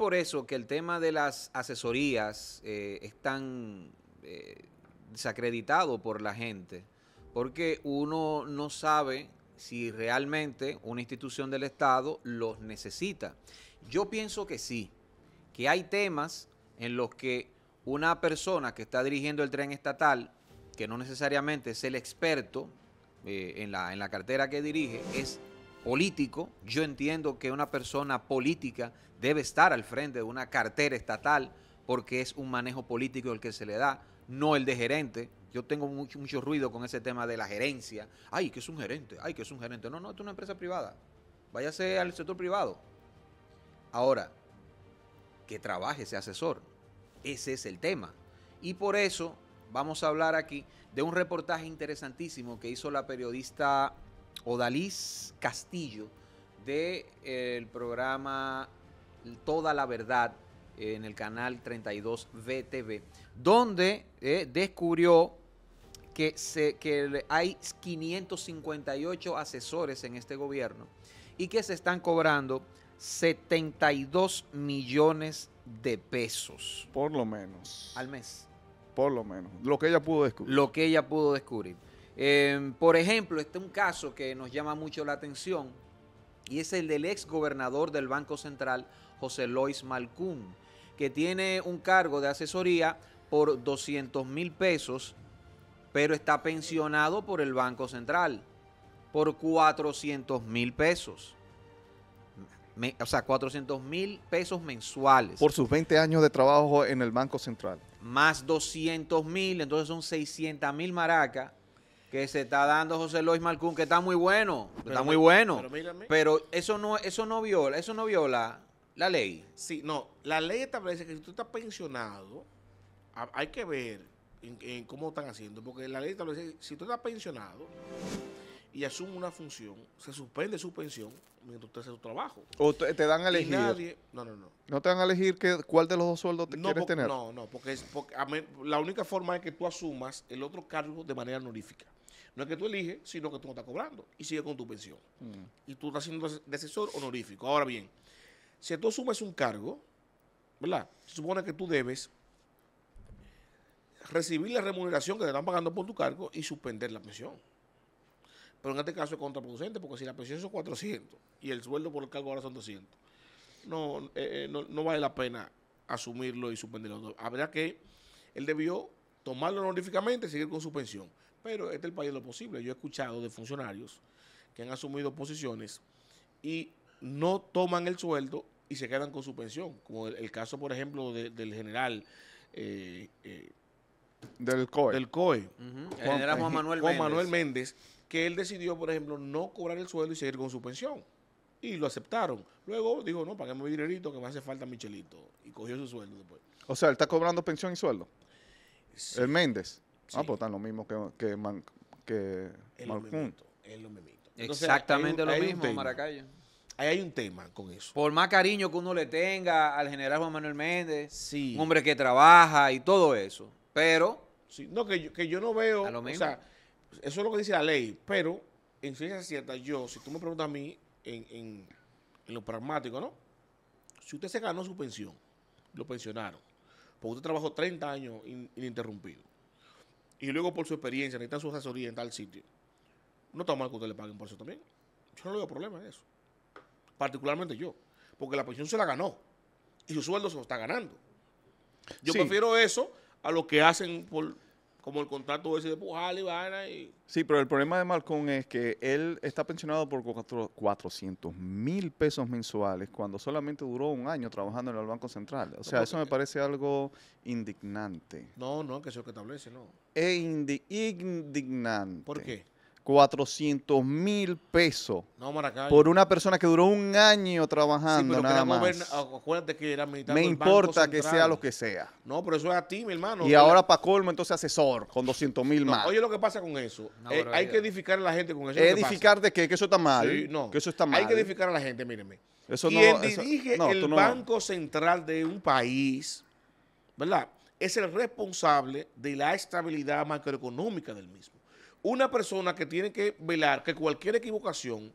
por eso que el tema de las asesorías eh, es tan eh, desacreditado por la gente, porque uno no sabe si realmente una institución del Estado los necesita. Yo pienso que sí, que hay temas en los que una persona que está dirigiendo el tren estatal, que no necesariamente es el experto eh, en, la, en la cartera que dirige, es político. Yo entiendo que una persona política debe estar al frente de una cartera estatal porque es un manejo político el que se le da, no el de gerente. Yo tengo mucho, mucho ruido con ese tema de la gerencia. Ay, que es un gerente, ay, que es un gerente. No, no, esto es una empresa privada. Váyase al sector privado. Ahora, que trabaje ese asesor. Ese es el tema. Y por eso vamos a hablar aquí de un reportaje interesantísimo que hizo la periodista Odalis Castillo del eh, programa Toda la Verdad en el canal 32 VTV, donde eh, descubrió que, que hay 558 asesores en este gobierno y que se están cobrando 72 millones de pesos. Por lo menos. Al mes. Por lo menos. Lo que ella pudo descubrir. Lo que ella pudo descubrir. Em, por ejemplo, este es un caso que nos llama mucho la atención y es el del ex gobernador del Banco Central, José Lois Malcún, que tiene un cargo de asesoría por 200 mil pesos, pero está pensionado por el Banco Central por 400 mil pesos. o sea, 400 mil pesos mensuales. Por sus 20 años de trabajo en el Banco Central. Más 200 mil, entonces son 600 mil maracas que se está dando José Luis Malcún, que está muy bueno, está muy bueno. Pero, eso no, eso no viola, eso no viola la ley. Sí, no, la ley establece que si tú estás pensionado, hay que ver en, cómo están haciendo, porque la ley establece que si tú estás pensionado y asumes una función, se suspende su pensión mientras usted hace su trabajo. ¿O te, dan a elegir? no, no, no. ¿No te dan a elegir que, cuál de los dos sueldos te quieres tener? No, no, porque, porque la única forma es que tú asumas el otro cargo de manera honorífica. No es que tú eliges, sino que tú no estás cobrando y sigue con tu pensión. Mm. Y tú estás siendo decesor honorífico. Ahora bien, si tú asumes un cargo, ¿verdad? Se supone que tú debes recibir la remuneración que te están pagando por tu cargo y suspender la pensión. Pero en este caso es contraproducente porque si la pensión son 400 y el sueldo por el cargo ahora son 200, no, eh, eh, no, no, vale la pena asumirlo y suspenderlo. Habrá que él debió tomarlo honoríficamente y seguir con su pensión. Pero este es el país de lo posible. Yo he escuchado de funcionarios que han asumido posiciones y no toman el sueldo y se quedan con su pensión. Como el, caso, por ejemplo, del general. Eh, eh, del COE. Del COE. Juan, general Juan eh, Manuel Juan Manuel Méndez, que él decidió, por ejemplo, no cobrar el sueldo y seguir con su pensión. Y lo aceptaron. Luego dijo, no, paguemos mi dinerito que me hace falta Michelito. Y cogió su sueldo después. O sea, él está cobrando pensión y sueldo. El Méndez. Ah, pues están lo mismo que, que, es lo Exactamente lo mismo, Maracayo. Ahí hay un tema con eso. Por más cariño que uno le tenga al general Juan Manuel Méndez, un hombre que trabaja y todo eso, pero... no, que yo, no veo... eso es lo que dice la ley, pero en ciencia cierta, yo, si tú me preguntas a mí, en, lo pragmático, ¿no? Si usted se ganó su pensión, lo pensionaron, porque usted trabajó 30 años ininterrumpido y luego por su experiencia necesitan su asesoría en tal sitio, no está mal que usted le paguen por eso también. Yo no le veo problema en eso. Particularmente yo. Porque la pensión se la ganó. Y su sueldo se lo está ganando. Yo prefiero eso a lo que hacen por como el contrato ese de y vaina y... Sí, pero el problema de Malcón es que él está pensionado por 400 mil pesos mensuales cuando solamente duró un año trabajando en el Banco Central. O sea, eso me parece algo indignante. No, no, que eso que establece, ¿no? E indignante. ¿Por qué? 400 mil pesos por una persona que duró un año trabajando nada más. Ah, acuérdate que era Me importa que sea lo que sea. No, pero eso es a ti, mi hermano. Y ahora para colmo, entonces asesor con 200 mil más. Oye, lo que pasa con eso. Eh, hay que edificar a la gente con eso. ¿Edificar de qué? Que eso está mal. Que eso está mal. Hay que edificar a la gente, mírenme. Eso Quien dirige el Banco Central de un país, ¿verdad? Es el responsable de la estabilidad macroeconómica del mismo una persona que tiene que velar que cualquier equivocación,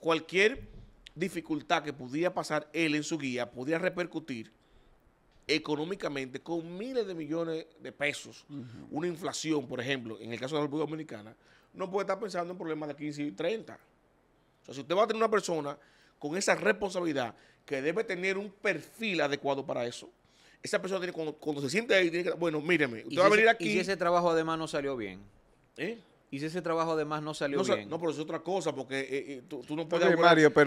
cualquier dificultad que pudiera pasar él en su guía, pudiera repercutir económicamente con miles de millones de pesos. Una inflación, por ejemplo, en el caso de la República Dominicana, no puede estar pensando en problemas de 15 y 30. O sea, si usted va a tener una persona con esa responsabilidad que debe tener un perfil adecuado para eso, esa persona tiene, cuando, se siente ahí, tiene que, bueno, míreme, usted va a venir aquí. Y si ese trabajo además no salió bien. ¿Eh? Y ese trabajo además no salió no, bien. No, pero es otra cosa, porque eh, eh, tú, no puedes...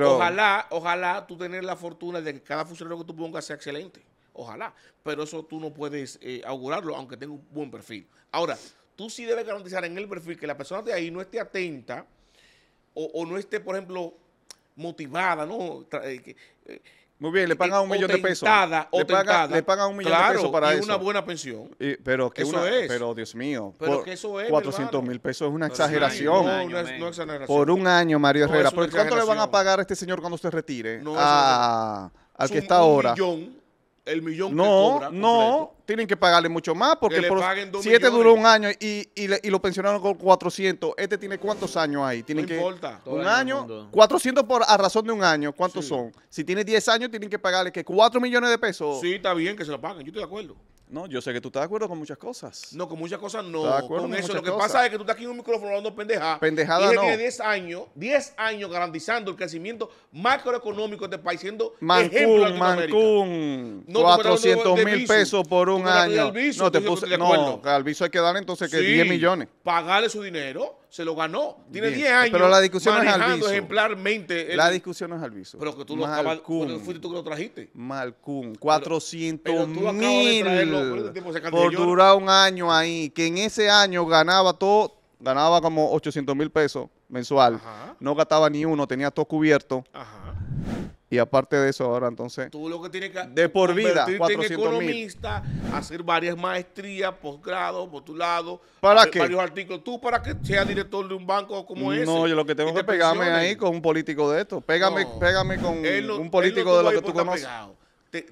Ojalá, ojalá tú tener la fortuna de que cada funcionario que tú pongas sea excelente. Ojalá. Pero eso tú no puedes eh, augurarlo, aunque tenga un buen perfil. Ahora, tú sí debes garantizar en el perfil que la persona de ahí no esté atenta o, no esté, por ejemplo, motivada, ¿no? Muy bien, le pagan un millón de pesos. Le pagan, le un millón de pesos para y eso. una buena pensión. pero eso es. Pero Dios mío. Pero que eso es. 400 mil pesos es una exageración. No, no, es una exageración. Por un año, Mario Herrera. ¿Por cuánto le van a pagar a este señor cuando se retire? A, ah, al que está ahora. Un millón el millón no, que cobra. No, tienen que pagarle mucho más porque por, si este duró un año y, y, lo pensionaron con 400, este tiene cuántos años ahí. Tienen que, importa. Un año, 400 por, a razón de un año, ¿cuántos son? Si tiene 10 años, tienen que pagarle que 4 millones de pesos. Sí, está bien que se lo paguen, yo estoy de acuerdo. No, yo sé que tú estás de acuerdo con muchas cosas. No, con muchas cosas no. De acuerdo con, eso. Lo que pasa es que tú estás aquí en un micrófono hablando pendejada. Pendejada no. tiene 10 años, 10 años garantizando el crecimiento macroeconómico de este país, siendo Mancún, ejemplo Mancún, 400 mil pesos por un año. no, te puse, no, al viso hay que darle entonces que 10 millones. Pagarle su dinero se lo ganó. Tiene 10 años. Pero la discusión es al ejemplarmente. La discusión es es viso Pero que tú lo Fuiste tú que lo trajiste. Malcún, 400 mil. por durar un año ahí. Que en ese año ganaba todo. Ganaba como 800 mil pesos mensual. No gastaba ni uno. Tenía todo cubierto. Ajá. Y aparte de eso, ahora entonces. De por vida, economista, hacer varias maestrías, posgrado, postulado. ¿Para que Varios artículos. Tú para que sea director de un banco como ese. No, yo lo que tengo que pegarme ahí con un político de esto. Pégame, pégame con un político de lo que tú conoces.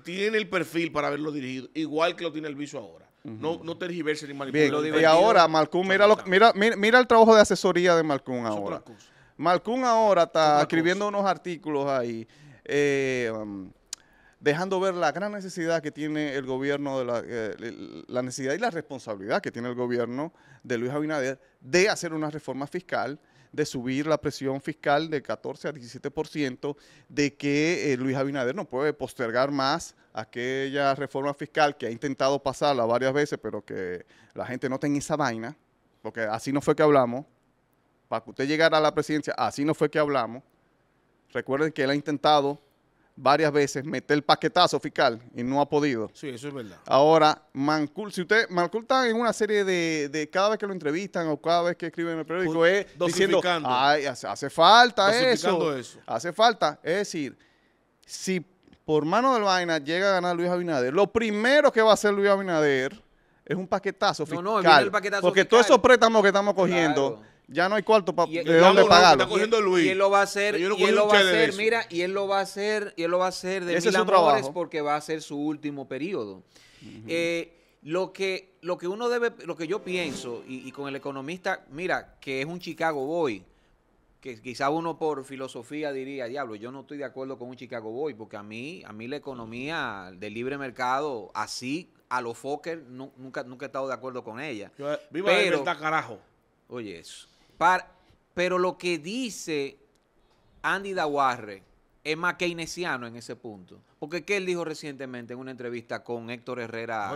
tiene el perfil para haberlo dirigido, igual que lo tiene el viso ahora. No, no tergiverse ni y ahora, Malcún, mira, mira, mira, mira, el trabajo de asesoría de Malcún ahora. Malcún ahora está escribiendo unos artículos ahí, eh, um, dejando ver la gran necesidad que tiene el gobierno, de eh, la, necesidad y la responsabilidad que tiene el gobierno de Luis Abinader de hacer una reforma fiscal de subir la presión fiscal de 14 a 17%, de que eh, Luis Abinader no puede postergar más aquella reforma fiscal que ha intentado pasarla varias veces, pero que la gente no tenga esa vaina, porque así no fue que hablamos, para que usted llegara a la presidencia, así no fue que hablamos. Recuerden que él ha intentado varias veces meter el paquetazo fiscal y no ha podido. Sí, eso es verdad. Ahora, Mancul, si usted, Mancul está en una serie de, cada vez que lo entrevistan o cada vez que escriben en el periódico, es diciendo, Ay, hace, falta eso, Hace falta. Es decir, si por mano del vaina llega a ganar Luis Abinader, lo primero que va a hacer Luis Abinader es un paquetazo fiscal. No, no, el paquetazo porque todos esos préstamos que estamos cogiendo ya no hay cuarto para de dónde pagarlo. Luis. Y él lo va a hacer, y él lo va a hacer, mira, y él lo va a hacer, y él lo va a hacer de mil amores porque va a ser su último periodo. Eh, lo que, lo que uno debe, lo que yo pienso, y, con el economista, mira, que es un Chicago Boy, que quizá uno por filosofía diría, diablo, yo no estoy de acuerdo con un Chicago Boy, porque a mí, a mí la economía del libre mercado, así a los Fokker, nunca, nunca he estado de acuerdo con ella. Pero, está carajo. Oye, eso pero lo que dice Andy Dawarre es más keynesiano en ese punto. Porque que él dijo recientemente en una entrevista con Héctor Herrera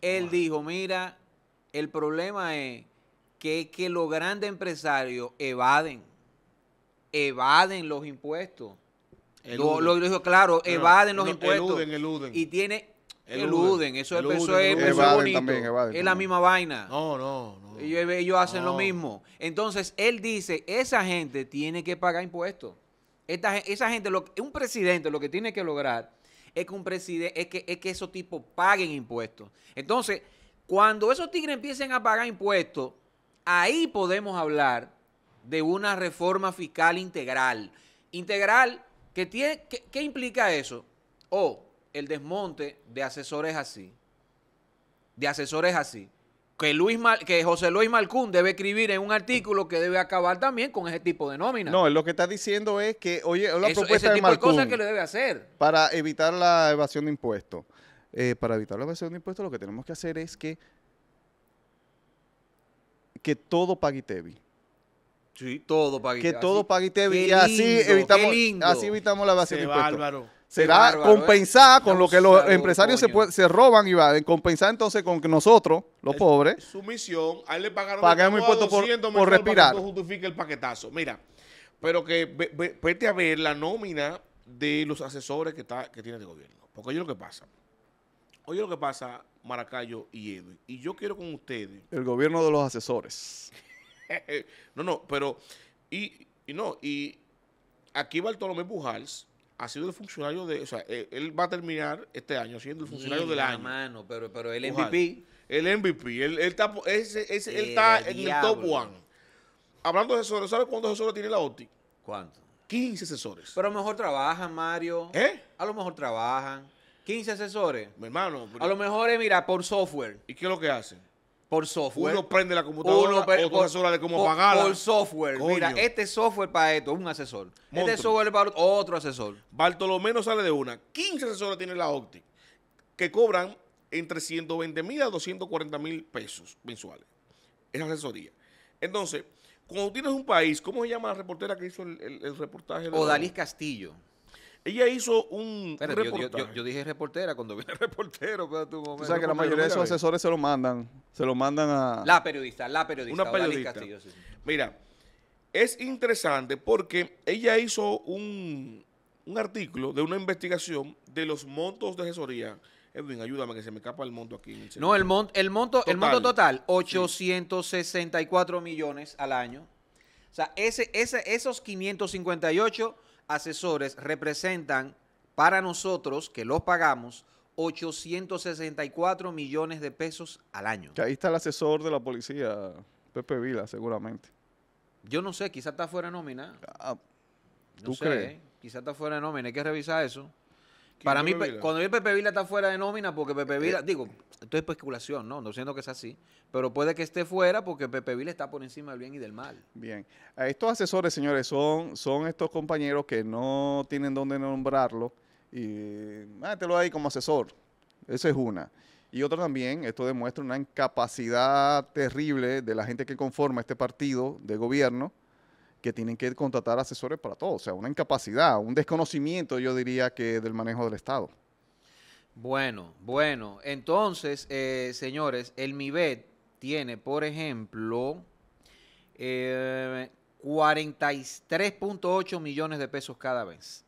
Él dijo, mira, el problema es que, que los grandes empresarios evaden, evaden los impuestos. Lo, dijo claro, evaden los impuestos. Eluden, eluden. Y tiene eluden. Eso, eluden. eso es, eso es es la misma vaina. No, no, no. Ellos, hacen lo mismo. Entonces, él dice, esa gente tiene que pagar impuestos. esa gente, lo, un presidente lo que tiene que lograr es que, un presidente, es que, que esos tipos paguen impuestos. Entonces, cuando esos tigres empiecen a pagar impuestos, ahí podemos hablar de una reforma fiscal integral. Integral, que tiene, ¿qué, implica eso? O, oh, el desmonte de asesores así. De asesores así. Que, Luis que José Luis Malcún debe escribir en un artículo que debe acabar también con ese tipo de nóminas No, lo que está diciendo es que, oye, la propuesta de tipo cosas que le debe hacer. Para evitar la evasión de impuestos. Eh, para evitar la evasión de impuestos, lo que tenemos que hacer es que que todo pague Tevi. Sí, todo pague Que todo pague Tevi. Y así evitamos, así evitamos la evasión de impuestos será compensar ¿eh? compensada con lo que los empresarios se, se, roban y va compensar entonces con que nosotros, los pobres. Su misión, a le pagaron pagamos impuestos por, respirar. justifique el paquetazo. Mira, pero que vete a ver la nómina de los asesores que, está, tiene el este gobierno. Porque oye lo que pasa. Oye lo que pasa, Maracayo y Edwin. Y yo quiero con ustedes. El gobierno de los asesores. no, no, pero. Y, y no, y aquí Bartolomé Pujals ha sido el funcionario de, o sea, e, él, va a terminar este año siendo el funcionario del año. Hermano, pero, pero el MVP. El MVP, él, está, eh, en el top one. Hablando de asesores, ¿sabes cuántos asesores tiene la OTI? ¿Cuántos? 15 asesores. Pero a lo mejor trabajan, Mario. ¿Eh? A lo mejor trabajan. 15 asesores. Mi hermano. A lo mejor es, mira, por software. ¿Y qué es lo que hacen? Por software. Uno prende la computadora, uno otro asesora de cómo por, Por software. Mira, este software para esto, es un asesor. Este software para otro asesor. Bartolomé no sale de una. 15 asesores tiene la Optic que cobran entre 120 mil a 240 mil pesos mensuales. Es asesoría. Entonces, cuando tienes un país, ¿cómo se llama la reportera que hizo el, el, el reportaje? Odalis Castillo. Ella hizo un, yo, dije reportera cuando viene reportero, O sea que la mayoría de esos asesores se lo mandan, se lo mandan a... La periodista, la periodista. Una periodista. Mira, es interesante porque ella hizo un, artículo de una investigación de los montos de asesoría. Edwin, ayúdame que se me escapa el monto aquí. no, el, el, monto, total. el monto total, 864 millones al año. O sea, ese, esos 558 asesores representan para nosotros, que los pagamos, 864 millones de pesos al año. Que ahí está el asesor de la policía, Pepe Vila, seguramente. Yo no sé, quizá está fuera de nómina. Ah, ¿Tú crees? ¿eh? Quizá está fuera de nómina, hay que revisar eso. Para mí, cuando el Pepe Vila está fuera de nómina, porque Pepe eh, Vila, eh. digo, esto es especulación, ¿no? No siento que sea así, pero puede que esté fuera porque Pepe Vila está por encima del bien y del mal. Bien. Eh, estos asesores, señores, son, son estos compañeros que no tienen dónde nombrarlo y ah, lo ahí como asesor. Esa es una. Y otra también, esto demuestra una incapacidad terrible de la gente que conforma este partido de gobierno que tienen que contratar asesores para todo. O sea, una incapacidad, un desconocimiento, yo diría que del manejo del Estado. Bueno, bueno. Entonces, eh, señores, el MIBET tiene, por ejemplo, 43.8 eh, millones de pesos cada vez.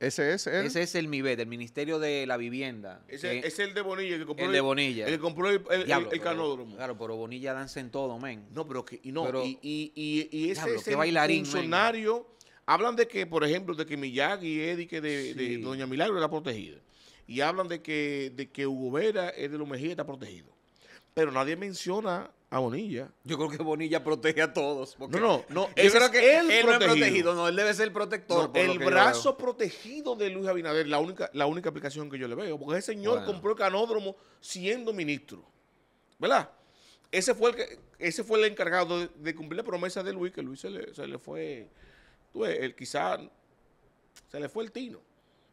Ese es el. Ese es el MIBE, del Ministerio de la Vivienda. Ese es el de Bonilla que compró. El de Bonilla. El que compró el, canódromo. claro, pero Bonilla danza en todo, men. No, pero que. Y no, y, y, y, ese bailarín, funcionario. Hablan de que, por ejemplo, de que Miyagi y Edi que de, Doña Milagro está protegida. Y hablan de que, de que Hugo Vera es de los Mejía está protegido pero nadie menciona a Bonilla. Yo creo que Bonilla protege a todos. No, no, no. Yo él, protegido. no protegido, él debe ser el protector. el brazo protegido de Luis Abinader, la única, la única aplicación que yo le veo, porque ese señor compró el canódromo siendo ministro. ¿Verdad? Ese fue el, ese fue el encargado de, cumplir la promesa de Luis, que Luis se le, fue, tú ves, quizá se le fue el tino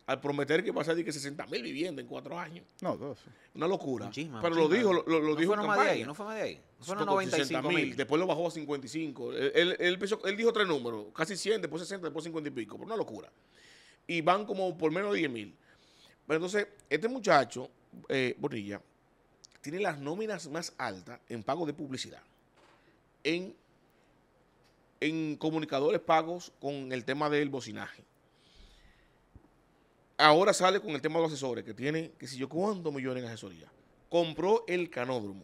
al prometer que va a ser de que 60 mil viviendas en cuatro años. No, dos. Una locura. Pero lo dijo, lo, dijo. no fue más de ahí. Después lo bajó a 55. Él, él, él, dijo tres números, casi 100, después 60, después 50 y pico. Pero una locura. Y van como por menos de 10 mil. Pero entonces, este muchacho, eh, Bonilla, tiene las nóminas más altas en pagos de publicidad. en comunicadores pagos con el tema del bocinaje ahora sale con el tema de los asesores, que tiene, que si yo, ¿cuántos millones en asesoría? Compró el canódromo.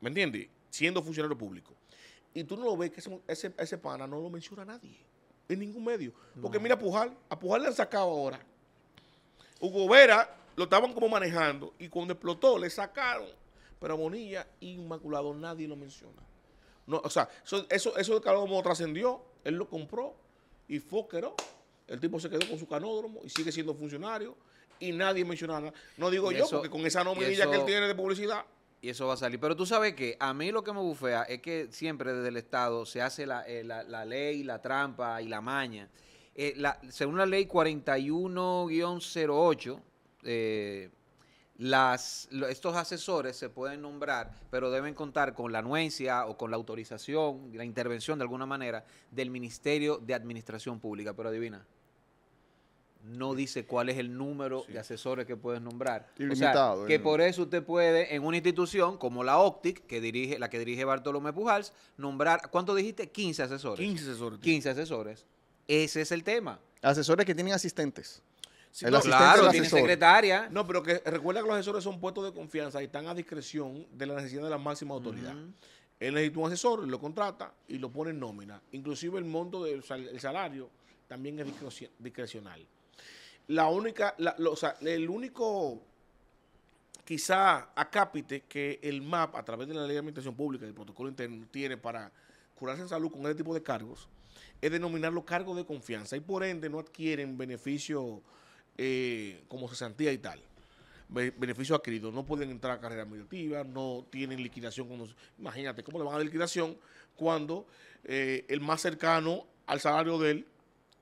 ¿Me entiendes? Siendo funcionario público. Y tú no lo ves, que ese, ese, pana no lo menciona nadie. En ningún medio. Porque mira a Pujal, a Pujal le han sacado ahora. Hugo Vera lo estaban como manejando y cuando explotó le sacaron. Pero a Bonilla, Inmaculado, nadie lo menciona. No, o sea, eso, eso, eso de trascendió, él lo compró y fue el tipo se quedó con su canódromo y sigue siendo funcionario y nadie menciona No digo yo, porque con esa nominilla que él tiene de publicidad. Y eso va a salir. Pero tú sabes que a mí lo que me bufea es que siempre desde el Estado se hace la, eh, ley, la trampa y la maña. Eh, según la ley 41-08, eh, las, estos asesores se pueden nombrar, pero deben contar con la anuencia o con la autorización, la intervención de alguna manera del Ministerio de Administración Pública. Pero adivina, no dice cuál es el número de asesores que puedes nombrar. o que por eso usted puede, en una institución como la OPTIC, que dirige, la que dirige Bartolomé Pujals, nombrar, ¿cuánto dijiste? 15 asesores. 15 asesores. Ese es el tema. Asesores que tienen asistentes. claro, tiene secretaria. No, pero que recuerda que los asesores son puestos de confianza y están a discreción de la necesidad de la máxima autoridad. Él necesita un asesor, lo contrata y lo pone en nómina. Inclusive el monto del salario también es discrecional la única, la, o sea, el único quizá acápite que el MAP, a través de la Ley de Administración Pública y el protocolo interno, tiene para curarse en salud con ese tipo de cargos, es denominarlo cargos de confianza y por ende no adquieren beneficio eh, como cesantía y tal. beneficio adquirido, no pueden entrar a carrera administrativa, no tienen liquidación. imagínate cómo le van a dar liquidación cuando eh, el más cercano al salario de él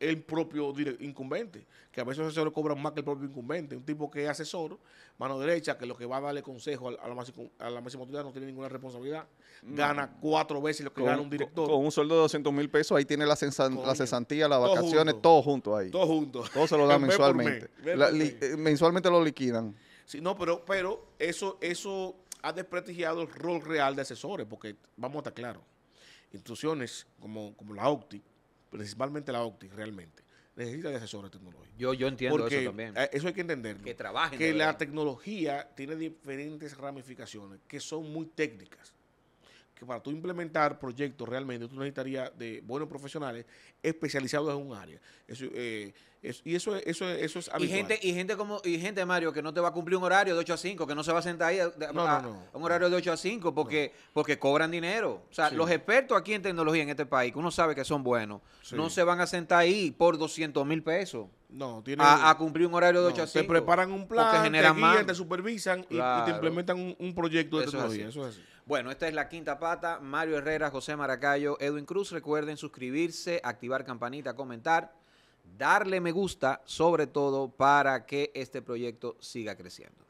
el propio incumbente, que a veces los asesores cobran más que el propio incumbente. Un tipo que es asesor, mano derecha, que lo que va a darle consejo a, la, máxima, autoridad no tiene ninguna responsabilidad, mm. gana cuatro veces lo que gana un director. Con, un sueldo de 200 mil pesos, ahí tiene la, cesantía, las vacaciones, todo junto ahí. Todo junto. Todo se lo da mensualmente. Eh, mensualmente lo liquidan. Sí, no, pero, pero eso, eso ha desprestigiado el rol real de asesores, porque vamos a estar claros, instituciones como, como la OCTI, principalmente la óptica, realmente, necesita de asesores tecnológicos. Yo, yo entiendo eso también. Eh, eso hay que entenderlo. Que trabajen. Que la tecnología tiene diferentes ramificaciones que son muy técnicas que para tú implementar proyectos realmente tú necesitarías de buenos profesionales especializados en un área. Eh, y eso, eso, eso es habitual. Y gente, y gente como, gente, Mario, que no te va a cumplir un horario de 8 a 5, que no se va a sentar ahí a, un horario de 8 a 5 porque, porque cobran dinero. O sea, los expertos aquí en tecnología en este país, que uno sabe que son buenos, no se van a sentar ahí por 200 mil pesos. No, tiene, a, cumplir un horario de 8 a Te preparan un plan, te guían, te supervisan y, te implementan un, proyecto de tecnología. Bueno, esta es la quinta pata. Mario Herrera, José Maracayo, Edwin Cruz. Recuerden suscribirse, activar campanita, comentar, darle me gusta, sobre todo para que este proyecto siga creciendo.